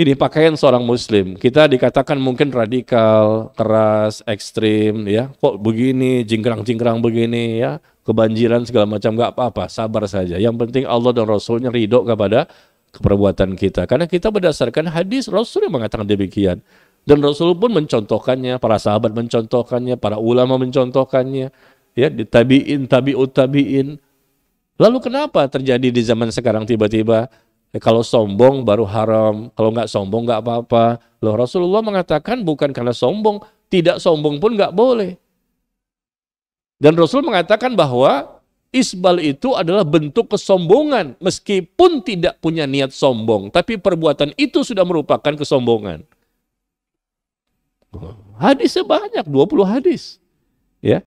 ini pakaian seorang muslim. Kita dikatakan mungkin radikal, keras, ekstrim, ya. Kok begini, jingkrang-jingkrang begini, ya. Kebanjiran segala macam, nggak apa-apa, sabar saja. Yang penting Allah dan Rasulnya ridho kepada keperbuatan kita. Karena kita berdasarkan hadis Rasul yang mengatakan demikian. Dan Rasul pun mencontohkannya, para sahabat mencontohkannya, para ulama mencontohkannya. Ya, ditabiin, tabi'ut, tabi'in. Lalu kenapa terjadi di zaman sekarang tiba-tiba Ya, kalau sombong baru haram, kalau nggak sombong nggak apa-apa. Loh Rasulullah mengatakan bukan karena sombong, tidak sombong pun nggak boleh. Dan Rasul mengatakan bahwa isbal itu adalah bentuk kesombongan meskipun tidak punya niat sombong, tapi perbuatan itu sudah merupakan kesombongan. Hadisnya banyak, 20 hadis.